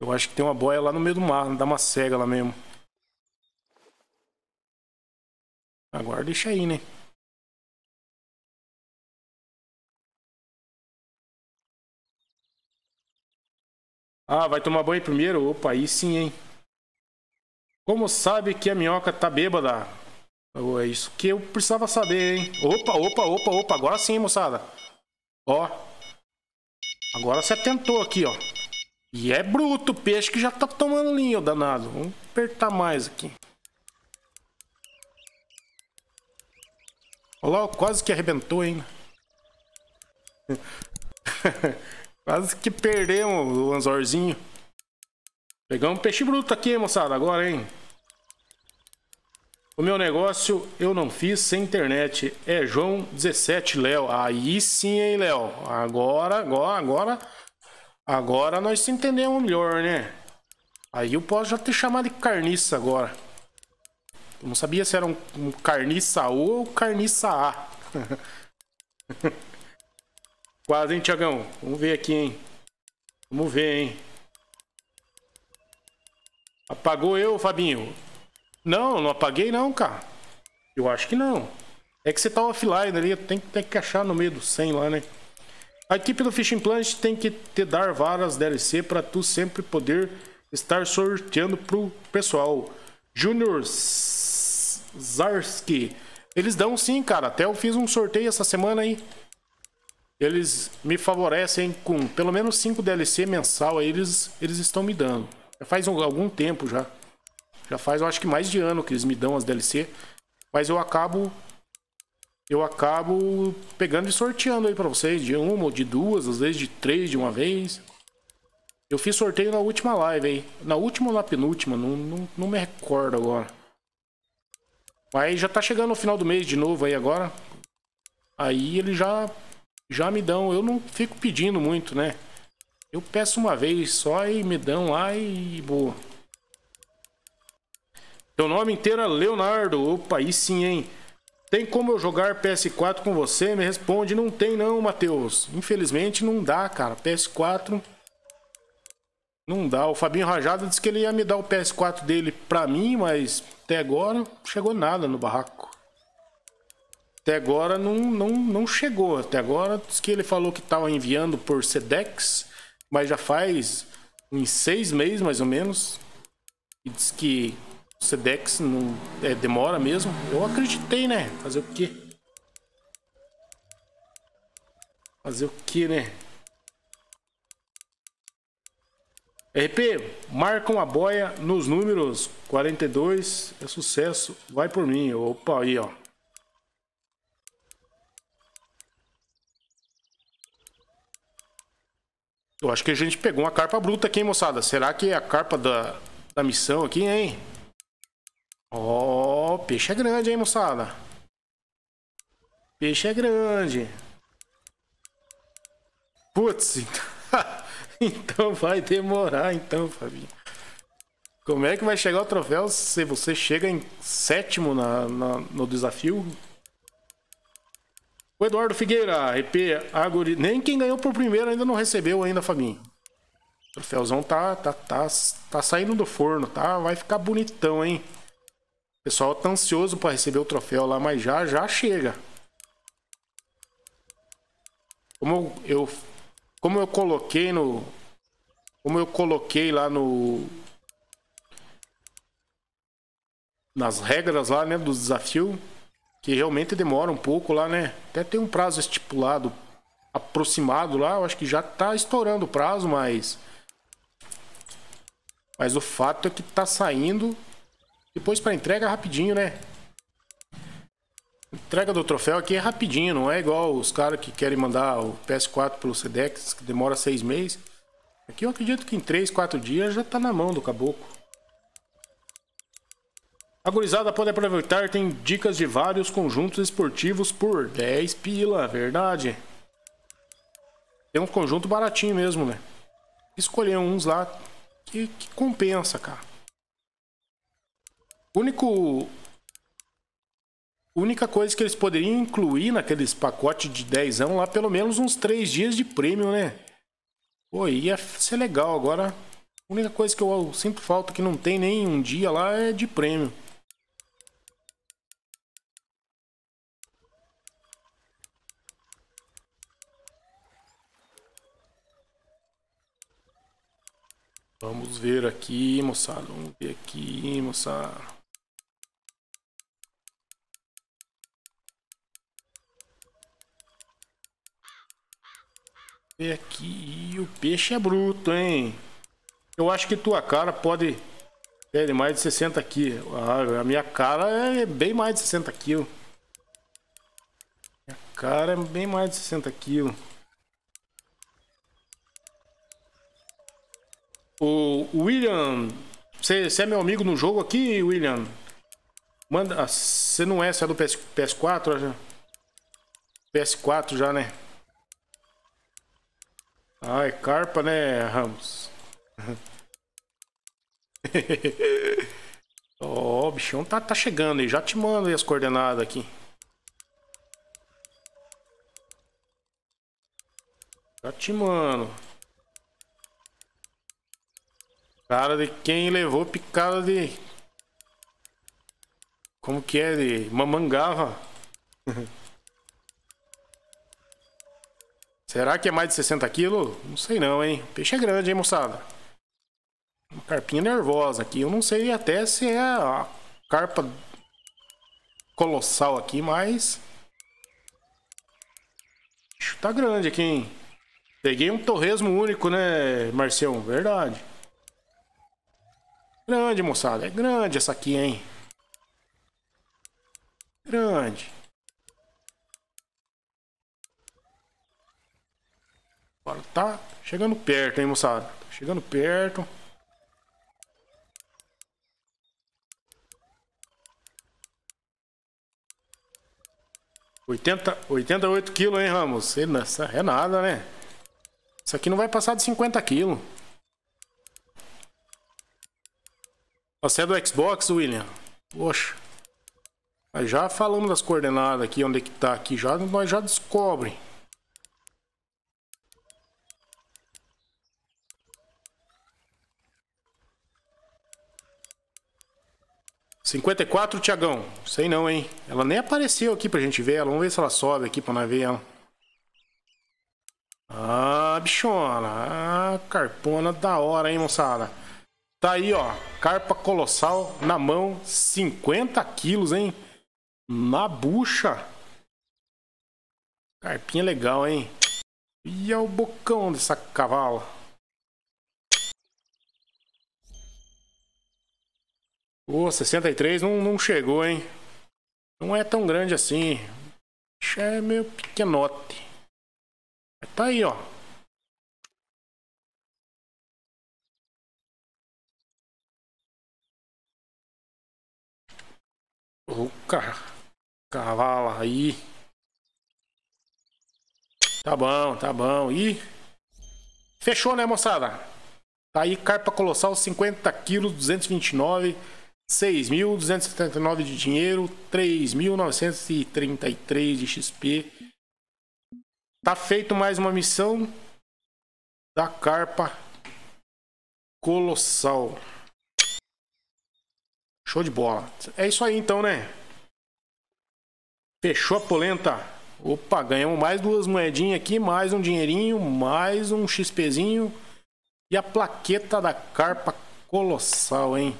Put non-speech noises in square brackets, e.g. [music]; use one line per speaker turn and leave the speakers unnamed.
Eu acho que tem uma boia lá no meio do mar, dá uma cega lá mesmo. Agora deixa aí, né? Ah, vai tomar banho primeiro? Opa, aí sim, hein? Como sabe que a minhoca tá bêbada? é isso que eu precisava saber, hein? Opa, opa, opa, opa. Agora sim, moçada. Ó. Agora você tentou aqui, ó. E é bruto o peixe que já tá tomando linha, o danado. Vamos apertar mais aqui. Olha lá, quase que arrebentou, ainda. [laughs] quase que perdemos o anzorzinho. Pegamos peixe bruto aqui, moçada, agora, hein? O meu negócio eu não fiz sem internet. É João 17 Léo. Aí sim, hein, Léo? Agora, agora, agora... Agora nós se entendemos melhor, né? Aí eu posso já ter chamado de carniça agora. Eu não sabia se era um, um carniça O ou carniça A. [laughs] Quase, hein, Tiagão? Vamos ver aqui, hein? Vamos ver, hein? Apagou eu, Fabinho? Não, não apaguei não, cara. Eu acho que não. É que você tá offline ali, tem, tem que achar no meio do 100 lá, né? A equipe do Fishing Planet tem que te dar varas DLC para tu sempre poder estar sorteando pro pessoal. Junior Zarski. Eles dão sim, cara. Até eu fiz um sorteio essa semana aí. Eles me favorecem com pelo menos 5 DLC mensal. Aí eles, eles estão me dando. Já faz um, algum tempo já. Já faz, eu acho que mais de ano que eles me dão as DLC. Mas eu acabo eu acabo pegando e sorteando aí para vocês, de uma ou de duas, às vezes de três de uma vez. Eu fiz sorteio na última live aí, na última ou na penúltima, não, não, não me recordo agora. Mas já tá chegando o final do mês de novo aí agora. Aí eles já, já me dão, eu não fico pedindo muito, né? Eu peço uma vez só e me dão lá e boa. Teu nome inteiro é Leonardo, opa, aí sim, hein? Tem como eu jogar PS4 com você? Me responde, não tem não, Matheus. Infelizmente não dá, cara. PS4 não dá. O Fabinho Rajada disse que ele ia me dar o PS4 dele pra mim, mas até agora chegou nada no barraco. Até agora não, não, não chegou. Até agora disse que ele falou que estava enviando por Sedex, mas já faz uns seis meses mais ou menos. E disse que o Sedex não, é, demora mesmo. Eu acreditei, né? Fazer o quê? Fazer o quê, né? RP, marca uma boia nos números 42, é sucesso, vai por mim. Opa, aí ó. Eu acho que a gente pegou uma carpa bruta aqui, hein, moçada. Será que é a carpa da, da missão aqui, hein? Ó, oh, peixe é grande, hein, moçada? Peixe é grande. Putz, então... [laughs] então vai demorar, então, Fabinho. Como é que vai chegar o troféu se você chega em sétimo na, na no desafio? O Eduardo Figueira, RP, Aguri... Nem quem ganhou por primeiro ainda não recebeu ainda, Fabinho. O troféuzão tá, tá, tá, tá saindo do forno, tá? Vai ficar bonitão, hein? pessoal tá ansioso para receber o troféu lá, mas já já chega. Como eu como eu coloquei no como eu coloquei lá no nas regras lá, né, do desafio, que realmente demora um pouco lá, né? Até tem um prazo estipulado aproximado lá, eu acho que já tá estourando o prazo, mas mas o fato é que tá saindo depois para entrega rapidinho, né? Entrega do troféu aqui é rapidinho, não é igual os caras que querem mandar o PS4 pelo Sedex, que demora seis meses. Aqui eu acredito que em três, quatro dias já tá na mão do caboclo. A gurizada pode aproveitar, tem dicas de vários conjuntos esportivos por 10 pila, verdade. Tem é um conjunto baratinho mesmo, né? Escolher uns lá que, que compensa, cara único única coisa que eles poderiam incluir naqueles pacotes de 10 anos lá, pelo menos uns 3 dias de prêmio, né? Pô, ia ser legal. Agora, a única coisa que eu sinto falta que não tem nem um dia lá é de prêmio. Vamos ver aqui, moçada. Vamos ver aqui, moçada. ver aqui. O peixe é bruto, hein? Eu acho que tua cara pode. É de mais de 60 kg. a minha cara é bem mais de 60 kg. Minha cara é bem mais de 60 kg. O William, você é meu amigo no jogo aqui, William? Manda, você não é, você é do PS, PS4 já? PS4 já, né? Ai, carpa, né, Ramos? [laughs] Ó, oh, o bichão tá, tá chegando aí. Já te mando aí as coordenadas aqui. Já te mando. Cara de quem levou picada de... Como que é? De mamangava. [laughs] Será que é mais de 60 quilos? Não sei não, hein? Peixe é grande, hein, moçada? Carpinha nervosa aqui. Eu não sei até se é a carpa colossal aqui, mas... Tá grande aqui, hein? Peguei um torresmo único, né, Marcião? Verdade. Grande, moçada. É grande essa aqui, hein? Grande. Agora tá chegando perto, hein, moçada? Tá chegando perto. Oitenta, 88 quilos, hein, Ramos? Nossa, é nada, né? Isso aqui não vai passar de 50 quilos. Você é do Xbox, William? Poxa. Nós já falamos das coordenadas aqui, onde é que tá aqui. Já, nós já descobrem 54, Tiagão. Sei não, hein? Ela nem apareceu aqui pra gente ver ela. Vamos ver se ela sobe aqui pra nós ver ela. Ah, bichona. Ah, carpona da hora, hein, moçada. Tá aí, ó. Carpa colossal na mão. 50 quilos, hein? Na bucha. Carpinha legal, hein? E é o bocão dessa cavala. Pô, 63 não, não chegou, hein? Não é tão grande assim. é meio pequenote. tá aí, ó. O cavalo aí. Tá bom, tá bom. E fechou, né, moçada? Tá aí carpa colossal 50 kg, 229 6.279 de dinheiro, 3.933 de XP. Tá feito mais uma missão da carpa colossal. Show de bola. É isso aí então, né? Fechou a polenta. Opa, ganhamos mais duas moedinhas aqui, mais um dinheirinho, mais um XPzinho. E a plaqueta da carpa colossal, hein?